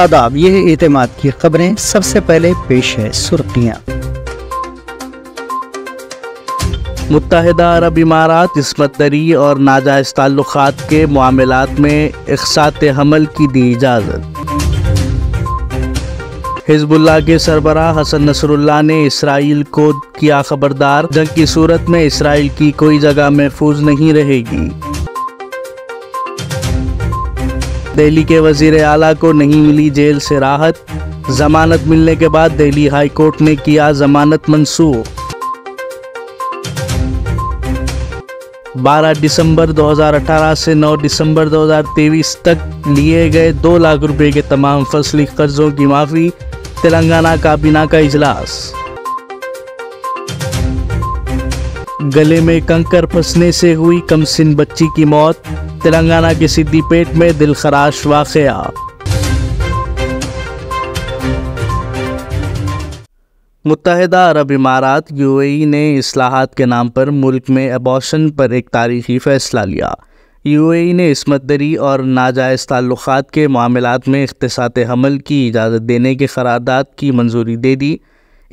आदाब ये एतमाद की खबरें सबसे पहले पेश है सुर्खियाँ मुतहदा अरब इमारात इसमत दरी और नाजायज़ ताल्लुक़ के मामलों में इकसात हमल की दी इजाज़त हिजबुल्ला के सरबरा हसन नसरुल्ला ने इसराइल को किया खबरदार जंग की सूरत में इसराइल की कोई जगह महफूज नहीं रहेगी दिल्ली के वजीर आला को नहीं मिली जेल से राहत जमानत मिलने के बाद दिल्ली हाई कोर्ट ने किया जमानत मंसूख 12 दिसंबर 2018 से 9 दिसंबर 2023 तक लिए गए दो लाख रुपए के तमाम फसली कर्जों की माफ़ी तेलंगाना काबीना का इजलास गले में कंकर फंसने से हुई कमसिन बच्ची की मौत तेलंगाना के सिद्दीपेट में दिलखराश वाकया मुतहदा अरब इमारात ए ने असलाहत के नाम पर मुल्क में अबॉर्शन पर एक तारीखी फ़ैसला लिया ए ने दरी और नाजायज़ ताल्लुक़ के मामलों में अख्तसात हमल की इजाज़त देने के करारदाद की मंजूरी दे दी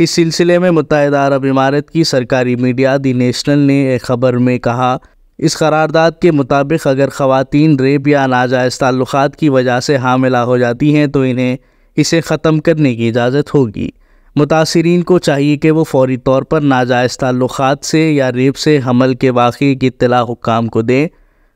इस सिलसिले में मुतहद अरब इमारत की सरकारी मीडिया दी नेशनल ने एक खबर में कहा इस करारदाद के मुताबिक अगर ख़वातीन रेप या नाजायज़ ताल्लुक़ की वजह से हामिला हो जाती हैं तो इन्हें इसे ख़त्म करने की इजाज़त होगी मुतासरीन को चाहिए कि वो फौरी तौर पर नाजायज़ ताल्लुक़ात से या रेप से हमल के वाक़े की इतला हुकाम को दें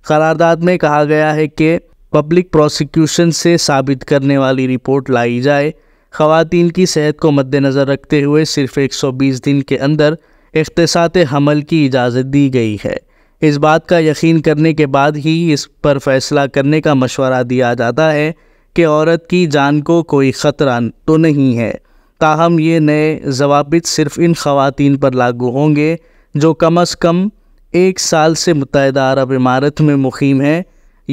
करारदाद में कहा गया है कि पब्लिक प्रोसिक्यूशन से साबित करने वाली रिपोर्ट लाई जाए ख़वातीन की सेहत को मद्देनज़र रखते हुए सिर्फ एक सौ बीस दिन के अंदर अख्तसात हमल की इजाज़त दी गई है इस बात का यकीन करने के बाद ही इस पर फैसला करने का मशवरा दिया जाता है कि औरत की जान को कोई ख़तरा तो नहीं है ताहम ये नए जवाबित सिर्फ इन खातन पर लागू होंगे जो कम अज़ कम एक साल से मुतहद अरब इमारत में मुफीम हैं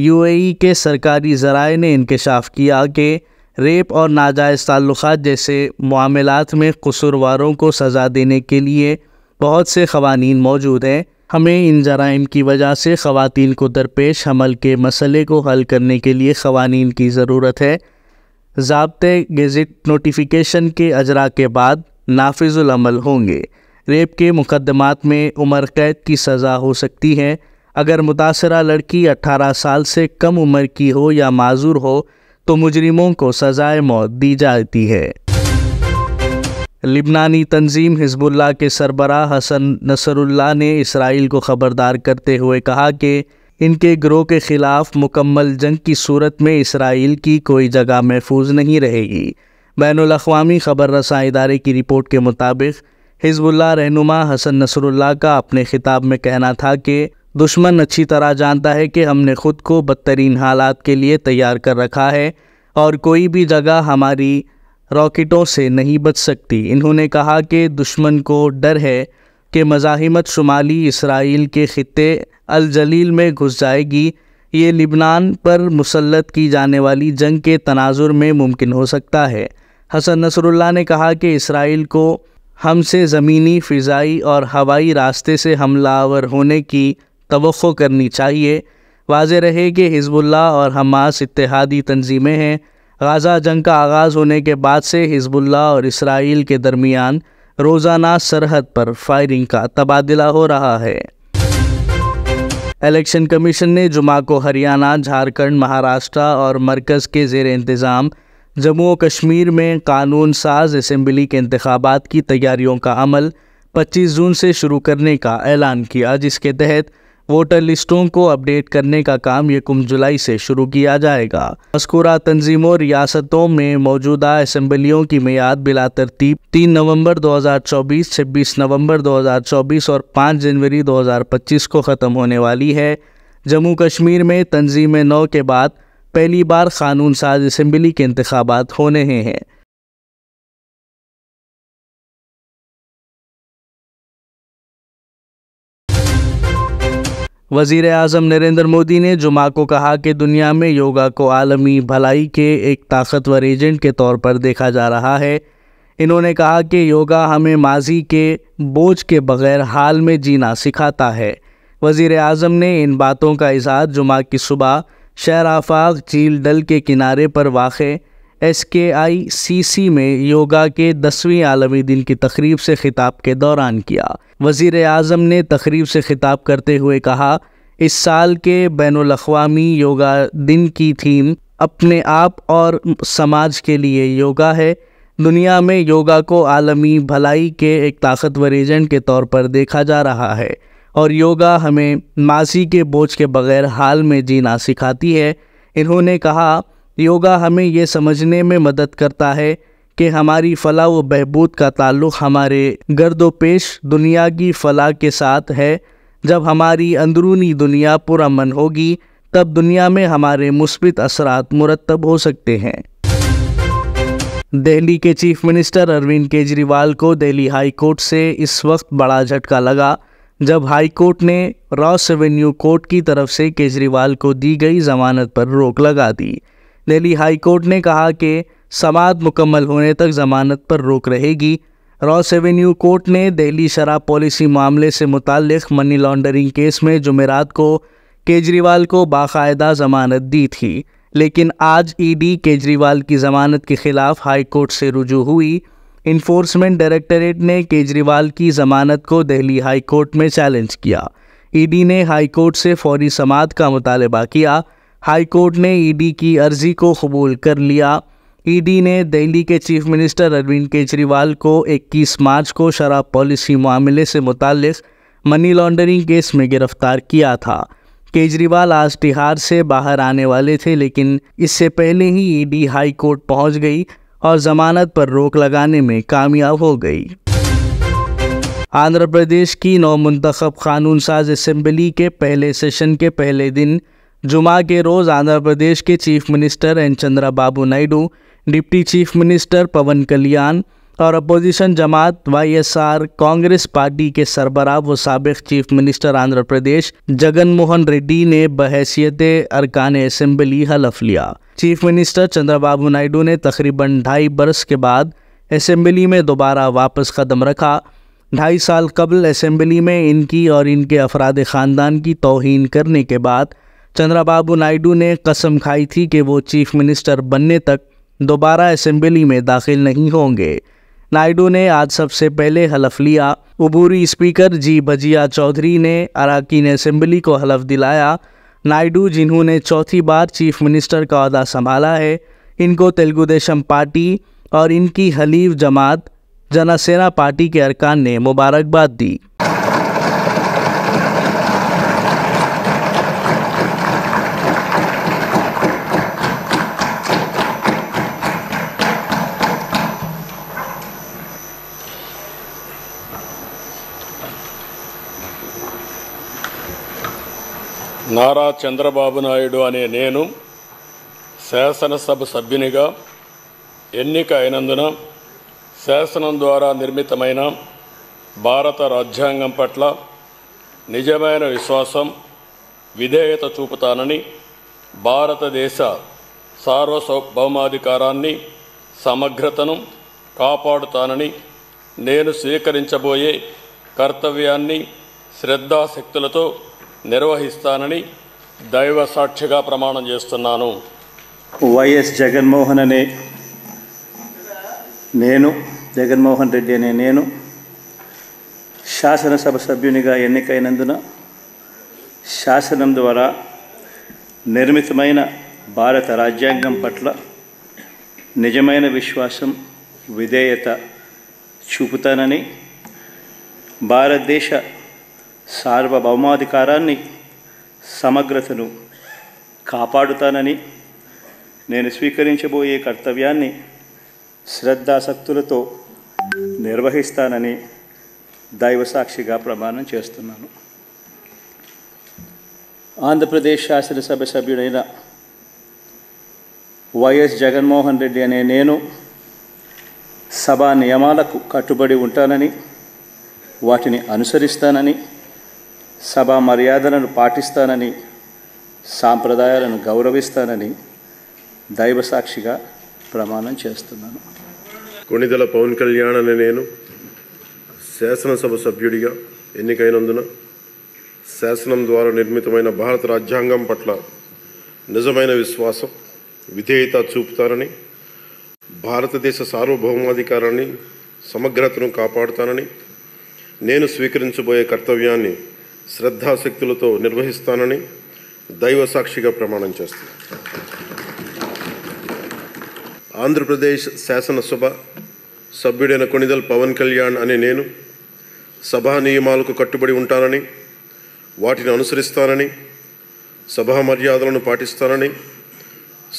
यूएई के सरकारी ज़राए ने इंकशाफ किया कि रेप और नाजायज़ ताल्लुक जैसे मामलों में कसूरवारों को सज़ा देने के लिए बहुत से खवानी मौजूद हैं हमें इन जराइम की वजह से ख़वान को दरपेश हमल के मसले को हल करने के लिए खवानी की ज़रूरत है जबते गजट नोटिफिकेशन के अजरा के बाद नाफिजुलमल होंगे रेप के मुकदमात में उम्र कैद की सज़ा हो सकती है अगर मुतासर लड़की 18 साल से कम उम्र की हो या माजूर हो तो मुजरिमों को सज़ाए मौत दी जाती है लिबनानी तंजीम हिजबुल्ला के सरबरा हसन नसरुल्ला ने इसराइल को ख़बरदार करते हुए कहा कि इनके ग्रोह के खिलाफ मुकम्मल जंग की सूरत में इसराइल की कोई जगह महफूज नहीं रहेगी बैन अवी ख़बर रसा इदारे की रिपोर्ट के मुताबिक हिजबुल्ला रहनुमा हसन नसरुल्ला का अपने खिताब में कहना था कि दुश्मन अच्छी तरह जानता है कि हमने खुद को बदतरीन हालात के लिए तैयार कर रखा है और कोई भी जगह हमारी रॉकेटों से नहीं बच सकती इन्होंने कहा कि दुश्मन को डर है कि मज़ाहिमत शुमाली इसराइल के ख़त्े अलजलील में घुस जाएगी ये लिबनान पर मुसलत की जाने वाली जंग के तनाजुर में मुमकिन हो सकता है हसन नसरुल्ला ने कहा कि इसराइल को हमसे ज़मीनी फ़िज़ाई और हवाई रास्ते से हमलावर होने की तो करनी चाहिए वाज रहे कि हिजबुल्ला और हमास इतिहादी तनज़ीमें हैं गाज़ा जंग का आगाज़ होने के बाद से हिजबुल्ला और इसराइल के दरमियान रोज़ाना सरहद पर फायरिंग का तबादला हो रहा है इलेक्शन कमीशन ने जुमा को हरियाणा झारखंड महाराष्ट्र और मरकज़ के जेर इंतज़ाम जम्मू और कश्मीर में कानून साज इसम्बली के इंतबात की तैयारियों का अमल 25 जून से शुरू करने का ऐलान किया जिसके तहत वोटर लिस्टों को अपडेट करने का काम यकुम जुलाई से शुरू किया जाएगा मस्कुरा तंजीमों रियासतों में मौजूदा असम्बलियों की मैद बिला तरतीब तीन नवम्बर दो हज़ार चौबीस छब्बीस नवम्बर दो हज़ार चौबीस और पाँच जनवरी दो हज़ार पच्चीस को ख़त्म होने वाली है जम्मू कश्मीर में तंजीम नौ के बाद पहली बार कानून साज असम्बली के इंतबात होने हैं वजीर अजम नरेंद्र मोदी ने जुमा को कहा कि दुनिया में योगा को आलमी भलाई के एक ताकतवर एजेंट के तौर पर देखा जा रहा है इन्होंने कहा कि योगा हमें माजी के बोझ के बगैर हाल में जीना सिखाता है वज़ी अजम ने इन बातों का इजहार जुमा की सुबह शहर आफाक झील डल के किनारे पर वाक़ एस के आई सी सी में योगा के दसवीं आलमी दिन की तकरीब से ख़िताब के दौरान किया वजीर अजम ने तकरीब से ख़िताब करते हुए कहा इस साल के बैन अवी योगा दिन की थीम अपने आप और समाज के लिए योगा है दुनिया में योगा को आलमी भलाई के एक ताकतवर एजेंट के तौर पर देखा जा रहा है और योगा हमें माजी के बोझ के बगैर हाल में जीना सिखाती है इन्होंने कहा योगा हमें ये समझने में मदद करता है कि हमारी फ़लाह व बहबूद का ताल्लुक़ हमारे गर्द पेश दुनिया की फ़लाह के साथ है जब हमारी अंदरूनी दुनिया पुरमन होगी तब दुनिया में हमारे मुस्बित असरात मुरतब हो सकते हैं दिल्ली के चीफ मिनिस्टर अरविंद केजरीवाल को दिल्ली हाई कोर्ट से इस वक्त बड़ा झटका लगा जब हाई कोर्ट ने रॉस रेवेन्यू कोर्ट की तरफ से केजरीवाल को दी गई जमानत पर रोक लगा दी दिल्ली हाई कोर्ट ने कहा कि समात मुकम्मल होने तक जमानत पर रोक रहेगी रॉस एवेन्यू कोर्ट ने दिल्ली शराब पॉलिसी मामले से मुतल मनी लॉन्ड्रिंग केस में जुमेरात को केजरीवाल को बाकायदा जमानत दी थी लेकिन आज ईडी केजरीवाल की जमानत के खिलाफ हाई कोर्ट से रुजू हुई इन्फोर्समेंट डायरेक्टरेट ने केजरीवाल की जमानत को दिल्ली हाई कोर्ट में चैलेंज किया ईडी ने हाई कोर्ट से फौरी समात का मुतालबा किया हाईकोर्ट ने ईडी की अर्जी को कबूल कर लिया ईडी ने दिल्ली के चीफ मिनिस्टर अरविंद केजरीवाल को 21 मार्च को शराब पॉलिसी मामले से मुतल मनी लॉन्ड्रिंग केस में गिरफ्तार किया था केजरीवाल आज तिहार से बाहर आने वाले थे लेकिन इससे पहले ही ईडी हाई कोर्ट पहुंच गई और जमानत पर रोक लगाने में कामयाब हो गई आंध्र प्रदेश की नौ मुंतखब कानून साज असम्बली के पहले सेशन के पहले दिन जुमा के रोज़ आंध्र प्रदेश के chief minister N Chandra Babu Naidu deputy chief minister Pawan Kalyan और अपोजिशन जमात वाईएसआर कांग्रेस पार्टी के सरबराह व सबक चीफ मिनिस्टर आंध्र प्रदेश जगन मोहन रेड्डी ने बहसीत अरकान असम्बली हलफ लिया चीफ मिनिस्टर चंद्रबाबू नायडू ने तकरीबन ढाई बरस के बाद असम्बली में दोबारा वापस कदम रखा ढाई साल कबल असम्बली में इनकी और इनके अफराद ख़ानदान की तोहन करने के बाद चंद्राबाबू नायडू ने कसम खाई थी कि वो चीफ मिनिस्टर बनने तक दोबारा असेंबली में दाखिल नहीं होंगे नायडू ने आज सबसे पहले हलफ लिया उबूरी स्पीकर जी भजिया चौधरी ने अराकीन असेंबली को हलफ दिलाया नायडू जिन्होंने चौथी बार चीफ मिनिस्टर का अहदा संभाला है इनको तेलुगु देशम पार्टी और इनकी हलीफ जमात जनसेना पार्टी के अरकान ने मुबारकबाद दी నారా చంద్రబాబు నాయుడు అనే నేను శాసనసభ సభ్యునిగా ఎన్నిక అయినందున శాసనం ద్వారా నిర్మితమైన భారత రాజ్యాంగం పట్ల నిజమైన విశ్వాసం విధేయత చూపుతానని భారతదేశ సార్వభౌమాధికారాన్ని సమగ్రతను కాపాడుతానని నేను స్వీకరించబోయే కర్తవ్యాన్ని శ్రద్ధాశక్తులతో నిర్వహిస్తానని దైవ సాక్షిగా ప్రమాణం చేస్తున్నాను వైఎస్ జగన్మోహన్ అనే నేను జగన్మోహన్ రెడ్డి అనే నేను శాసనసభ సభ్యునిగా ఎన్నికైనందున శాసనం ద్వారా నిర్మితమైన భారత రాజ్యాంగం పట్ల నిజమైన విశ్వాసం విధేయత చూపుతానని భారతదేశ సార్వభౌమాధికారాన్ని సమగ్రతను కాపాడుతానని నేను స్వీకరించబోయే కర్తవ్యాన్ని శ్రద్ధాసక్తులతో నిర్వహిస్తానని దైవసాక్షిగా ప్రమాణం చేస్తున్నాను ఆంధ్రప్రదేశ్ శాసనసభ సభ్యుడైన వైఎస్ జగన్మోహన్ రెడ్డి అనే నేను సభా నియమాలకు కట్టుబడి ఉంటానని వాటిని అనుసరిస్తానని సభా మర్యాదలను పాటిస్తానని సాంప్రదాయాలను గౌరవిస్తానని దైవసాక్షిగా ప్రమాణం చేస్తున్నాను కొణిదల పవన్ కళ్యాణ్ అనే నేను శాసనసభ సభ్యుడిగా ఎన్నికైనందున శాసనం ద్వారా నిర్మితమైన భారత రాజ్యాంగం పట్ల నిజమైన విశ్వాసం విధేయత చూపుతారని భారతదేశ సార్వభౌమాధికారాన్ని సమగ్రతను కాపాడుతానని నేను స్వీకరించబోయే కర్తవ్యాన్ని శ్రద్ధాశక్తులతో నిర్వహిస్తానని దైవ సాక్షిగా ప్రమాణం చేస్తుంది ఆంధ్రప్రదేశ్ శాసనసభ సభ్యుడైన కొణిదల్ పవన్ కళ్యాణ్ అనే నేను సభా నియమాలకు కట్టుబడి ఉంటానని వాటిని అనుసరిస్తానని సభా మర్యాదలను పాటిస్తానని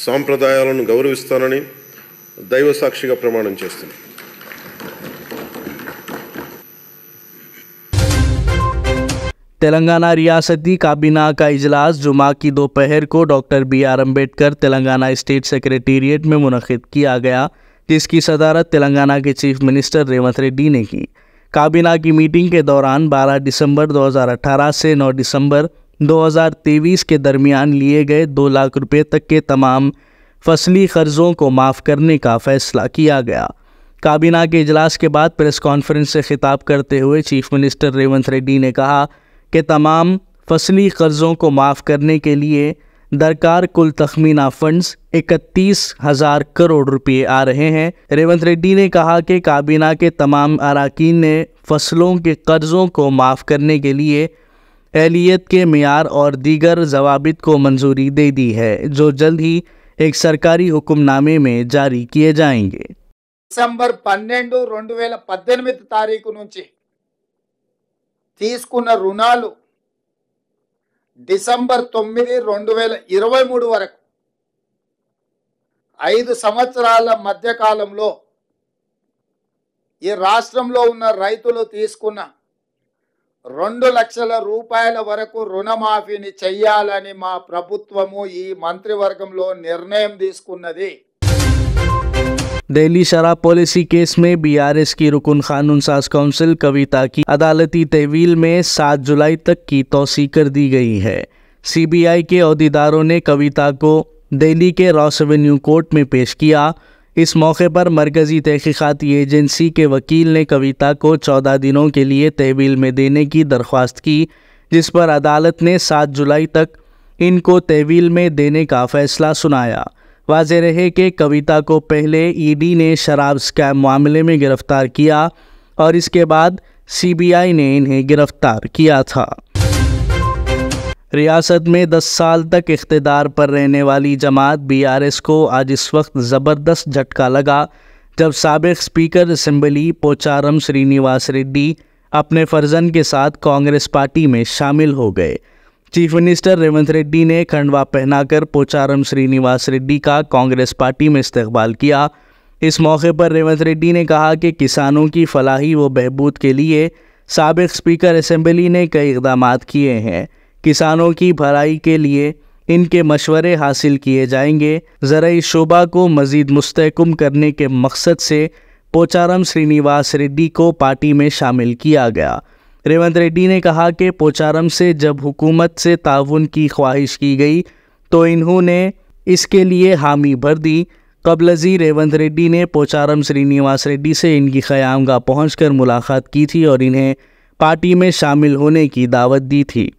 సాంప్రదాయాలను గౌరవిస్తానని దైవ సాక్షిగా ప్రమాణం చేస్తున్నాను तेलंगाना रियासती काबीना का इजलास जुमा की दोपहर को doctor B R Ambedkar Telangana state secretariat में मुनद किया गया जिसकी सदारत तेलंगाना के चीफ मिनिस्टर रेवंत रेड्डी ने की काबीना की मीटिंग के दौरान 12 दिसंबर 2018 से 9 दिसंबर 2023 के दरमियान लिए गए दो लाख रुपए तक के तमाम फसली कर्ज़ों को माफ़ करने का फैसला किया गया काबीना के इजलास के बाद प्रेस कॉन्फ्रेंस से खिताब करते हुए चीफ मिनिस्टर रेवंत रेड्डी ने कहा के तमाम फसली कर्ज़ों को माफ़ करने के लिए दरकार कुल तखमीना फंड्स इकतीस हजार करोड़ रुपए आ रहे हैं रेवंत रेड्डी ने कहा कि काबीना के तमाम अरकान ने फसलों के कर्ज़ों को माफ़ करने के लिए एहलीत के मैार और दीगर जवाबित को मंजूरी दे दी है जो जल्द ही एक सरकारी हुक्मनामे में जारी किए जाएंगे दिसंबर पन्े రెండు पद्धति तारीख नीचे తీసుకున్న రుణాలు డిసెంబర్ తొమ్మిది రెండు వేల ఇరవై మూడు వరకు ఐదు సంవత్సరాల మధ్యకాలంలో ఈ రాష్ట్రంలో ఉన్న రైతులు తీసుకున్న రెండు లక్షల రూపాయల వరకు రుణమాఫీని చెయ్యాలని మా ప్రభుత్వము ఈ మంత్రివర్గంలో నిర్ణయం తీసుకున్నది दिल्ली शराब पॉलिसी केस में बीआरएस की रुकन खानून साज काउंसिल कविता की अदालती तहवील में 7 जुलाई तक की तोसी कर दी गई है सीबीआई के अहदेदारों ने कविता को दिल्ली के रॉस एवेन्यू कोर्ट में पेश किया इस मौके पर मरकज़ी तहकीकती एजेंसी के वकील ने कविता को चौदह दिनों के लिए तहवील में देने की दरख्वास्त की जिस पर अदालत ने सात जुलाई तक इनको तहवील में देने का फैसला सुनाया वाज रहे कि कविता को पहले ईडी ने शराब स्कैम मामले में गिरफ्तार किया और इसके बाद सीबीआई ने इन्हें गिरफ्तार किया था रियासत में 10 साल तक इकतदार पर रहने वाली जमात बीआरएस को आज इस वक्त ज़बरदस्त झटका लगा जब सबक स्पीकर असम्बली पोचारम श्रीनिवास रेड्डी अपने फर्जन के साथ कांग्रेस पार्टी में शामिल हो गए चीफ मिनिस्टर रेवंत रेड्डी ने खंडवा पहनाकर पोचारम श्रीनिवास रेड्डी का कांग्रेस पार्टी में इस्तेबाल किया इस मौके पर रेवंत रेड्डी ने कहा कि किसानों की फलाही व बहबूद के लिए सबक स्पीकर असम्बली ने कई इकदाम किए हैं किसानों की भलाई के लिए इनके मशवरे हासिल किए जाएंगे ज़रूरी शोबा को मज़ीद मुस्तकम करने के मकसद से पोचारम श्रीनिवास रेड्डी को पार्टी में शामिल किया गया रेवंत रेड्डी ने कहा कि पोचारम से जब हुकूमत से ताउन की ख्वाहिश की गई तो इन्होंने इसके लिए हामी भर दी कबलजी रेवंत रेड्डी ने पोचारम श्रीनिवास रेड्डी से इनकी खयामगा पहुँच मुलाकात की थी और इन्हें पार्टी में शामिल होने की दावत दी थी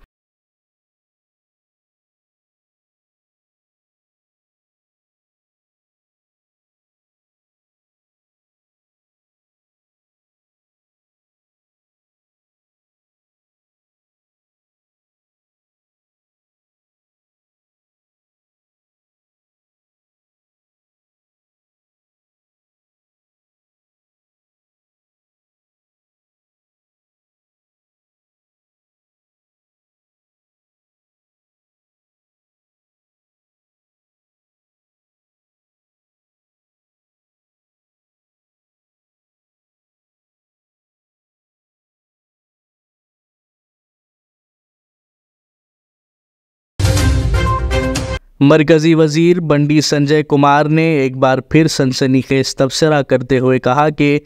मरकजी वजीर बंडी संजय कुमार ने एक बार फिर सनसनी खेज तबसरा करते हुए कहा कि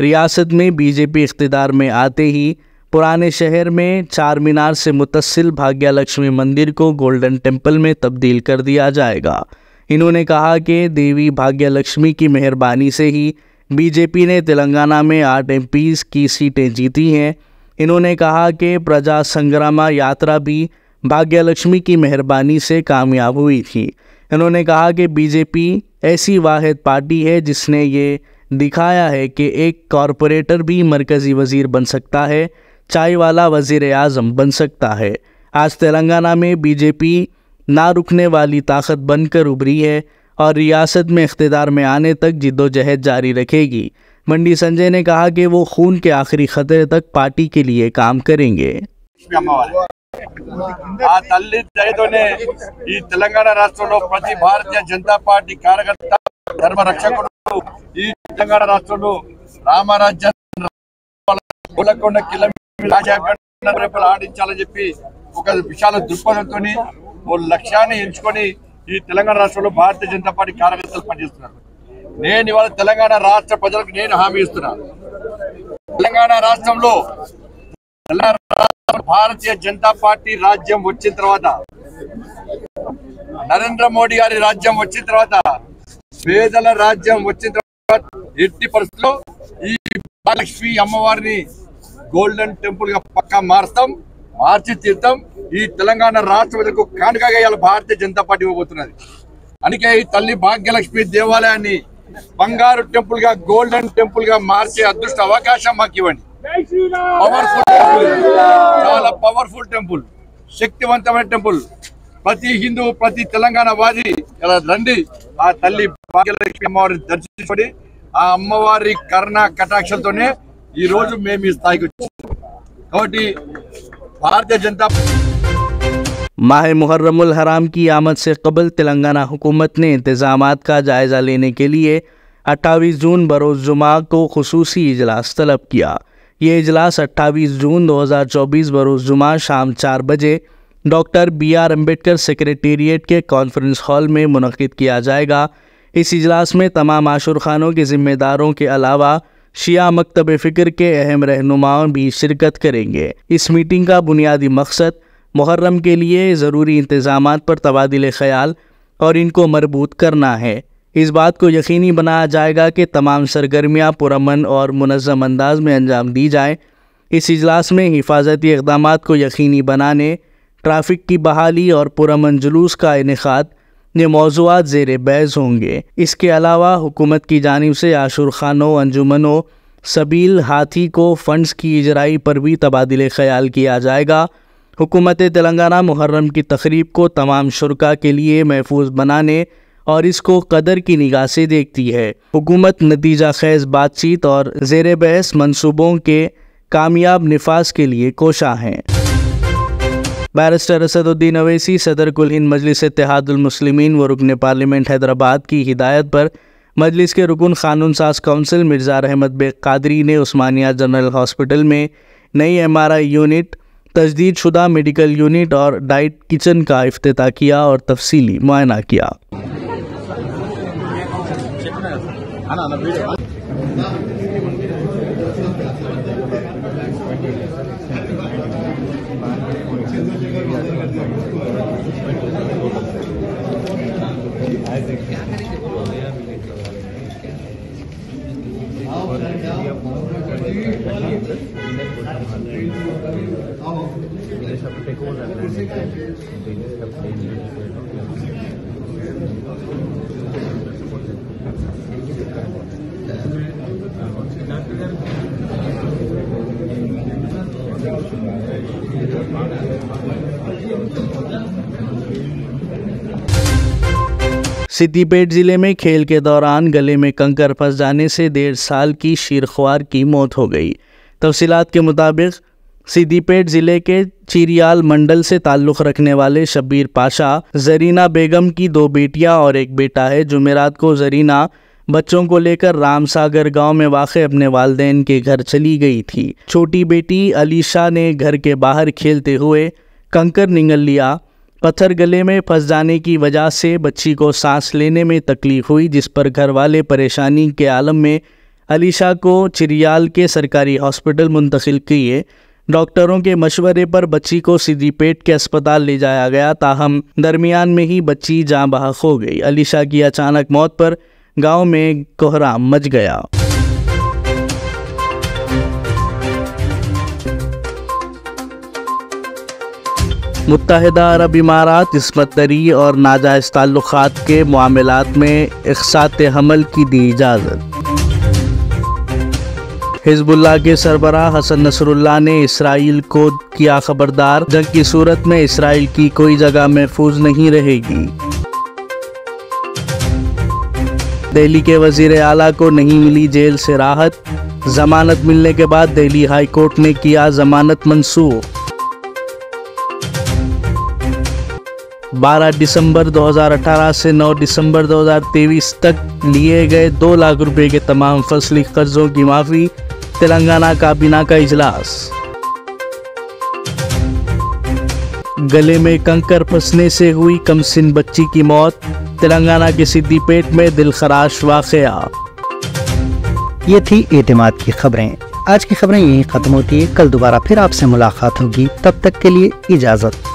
रियासत में बीजेपी इकतदार में आते ही पुराने शहर में चार मीनार से मुतसिल भाग्या लक्ष्मी मंदिर को गोल्डन टेम्पल में तब्दील कर दिया जाएगा इन्होंने कहा कि देवी भाग्या लक्ष्मी की मेहरबानी से ही बीजेपी ने तेलंगाना में आठ एम की सीटें जीती हैं इन्होंने कहा कि प्रजा संग्रामा यात्रा भी भाग्यलक्ष्मी की मेहरबानी से कामयाब हुई थी इन्होंने कहा कि बीजेपी ऐसी वाहिद पार्टी है जिसने ये दिखाया है कि एक कॉरपोरेटर भी मरकज़ी वज़ी बन सकता है चाय वाला वज़ी अजम बन सकता है आज तेलंगाना में बीजेपी ना रुकने वाली ताकत बनकर उभरी है और रियासत में इकतदार में आने तक जिद्दोजहद जारी रखेगी मंडी संजय ने कहा कि वो खून के आखिरी खतरे तक पार्टी के लिए काम करेंगे ఆ తల్లి దయతోనే ఈ తెలంగాణ రాష్ట్రంలో ప్రతి భారతీయ జనతా పార్టీ కార్యకర్త ధర్మ రక్షకుడు ఈ తెలంగాణ రాష్ట్రంలో రామరాజ్యం ఆడించాలని చెప్పి ఒక విశాల దృక్పథంతో ఓ లక్ష్యాన్ని ఎంచుకొని ఈ తెలంగాణ రాష్ట్రంలో భారతీయ జనతా పార్టీ కార్యకర్తలు పనిచేస్తున్నారు నేను ఇవాళ తెలంగాణ రాష్ట్ర ప్రజలకు నేను హామీ ఇస్తున్నా తెలంగాణ రాష్ట్రంలో భారతీయ జనతా పార్టీ రాజ్యం వచ్చిన తర్వాత నరేంద్ర మోడీ గారి రాజ్యం వచ్చిన తర్వాత పేదల రాజ్యం వచ్చిన తర్వాత ఎట్టి పరిస్థితుల్లో ఈ మహాలక్ష్మి అమ్మవారిని గోల్డెన్ టెంపుల్ గా పక్కా మారుస్తాం మార్చి తీర్థం ఈ తెలంగాణ రాష్ట్ర కానుకగా ఇవాళ భారతీయ జనతా పార్టీ ఇవ్వబోతున్నది అందుకే ఈ తల్లి భాగ్యలక్ష్మి దేవాలయాన్ని బంగారు టెంపుల్ గా గోల్డెన్ టెంపుల్ గా మార్చే అదృష్ట అవకాశం మాకు ఇవ్వండి జిల్లా అవర్ పవర్ఫుల్ టెంపుల్ శక్తివంతమైన టెంపుల్ ప్రతి హిందూ ప్రతి తెలంగాణవాది అలా దండి ఆ తల్లి భాగ్యలక్ష్మి వారి దర్శించొడి ఆ అమ్మవారి కర్ణ కటాక్షంతోనే ఈ రోజు మేమి ఈ స్థాయికి వచ్చాము కాబట్టి భారత జనతా మాహి ముహర్రమ్ అల్ హరామ్ కి యామత్ సే కబల్ తెలంగాణ హుకుమత్ నే ఇంతజామాత్ కా జాయిజా లేనే కేలియే 28 జూన్ బరోజ్ జుమా కో ఖుసూసీ ఇజలాస్ తలబ్ కియా ये इजलास 28 जून 2024 बरोज़ जुमा शाम चार बजे doctor B R Ambedkar secretariat के कॉन्फ्रेंस हॉल में मनद किया जाएगा इस इजलास में तमाम आशुर खानों के ज़िम्मेदारों के अलावा शिया मकतब फ़िक्र के अहम रहनुमाओं भी शिरकत करेंगे इस मीटिंग का बुनियादी मकसद मुहर्रम के लिए ज़रूरी इंतज़ाम पर तबादले ख्याल और इनको मरबूत करना है इस बात को यकीनी बनाया जाएगा कि तमाम सरगर्मियाँ पुरमन और मनज़म अंदाज में अंजाम दी जाएँ इस इजलास में हिफाजती इकदाम को यकीनी बनाने ट्रैफिक की बहाली और पुरमन जुलूस का इनका ये मौजूद जेर बैज़ होंगे इसके अलावा हुकूमत की जानब से आशुर खानों अंजुमनों सबील हाथी को फंड्स की इजराई पर भी तबादले ख्याल किया जाएगा हुकूमत तेलंगाना मुहर्रम की तकरीब को तमाम शुरा के लिए महफूज बनाने और इसको कदर की निगाह से देखती है हुकूमत नतीजा खेज बातचीत और जेर बहस मनसूबों के कामयाब नफाज के लिए कोशा हैं बैरिस्टर असदुद्दीन अवैसी सदर कुल हिंद मजलिस इतिहादुलमसलिमिन व रुकन पार्लियामेंट हैदराबाद की हिदायत पर मजलिस के रुकन क़ानून साज काउंसिल मिर्ज़ा रहमत बे कादरी ने उस्मानिया जनरल हॉस्पिटल में नई एम आर आई यूनिट तजदीद शुदा मेडिकल यूनिट और डाइट किचन का अफ्ताह किया और तफसली मुआयना किया அண்ணா அந்த வீடியோ ஆமா सिद्दीपेट जिले में खेल के दौरान गले में कंकर फंस जाने से डेढ़ साल की शीरख्वार की मौत हो गई तफसीत के मुताबिक सिद्दीपेट ज़िले के चिरियाल मंडल से ताल्लुक़ रखने वाले शब्बीर पाशा जरीना बेगम की दो बेटियां और एक बेटा है जुमेरात को जरीना बच्चों को लेकर राम सागर गाँव में वाक़ अपने वालदेन के घर चली गई थी छोटी बेटी अलीशा ने घर के बाहर खेलते हुए कंकर निगल लिया पत्थर गले में फंस जाने की वजह से बच्ची को सांस लेने में तकलीफ हुई जिस पर घर वाले परेशानी के आलम में अलीशा को चिरियाल के सरकारी हॉस्पिटल मुंतकिल किए डॉक्टरों के मशवरे पर बच्ची को सीधी पेट के अस्पताल ले जाया गया ताहम दरमियान में ही बच्ची जाँ बहक हो गई अलीशा की अचानक मौत पर गांव में कोहराम मच गया मुतहदा अरब इमारात इसमत दरी और नाजायज़ ताल्लुक़ के मामलों में इकसात हमल की दी इजाज़त हिजबुल्ला के सरबरा हसन नसरुल्ला ने इसराइल को किया खबरदार जंग की सूरत में इसराइल की कोई जगह महफूज नहीं रहेगी दिल्ली के वजीर आला को नहीं मिली जेल से राहत जमानत मिलने के बाद दिल्ली हाई कोर्ट ने किया जमानत मंसूख 12 दिसंबर 2018 से 9 दिसंबर 2023 तक लिए गए दो लाख रुपए के तमाम फसली कर्जों की माफ़ी तेलंगाना काबीना का इजलास गले में कंकर फंसने से हुई कमसिन बच्ची की मौत तेलंगाना के सिद्दीपेट में दिलखराश वाकया ये थी एतमाद की खबरें आज की खबरें यहीं ख़त्म होती है कल दोबारा फिर आपसे मुलाकात होगी तब तक के लिए इजाज़त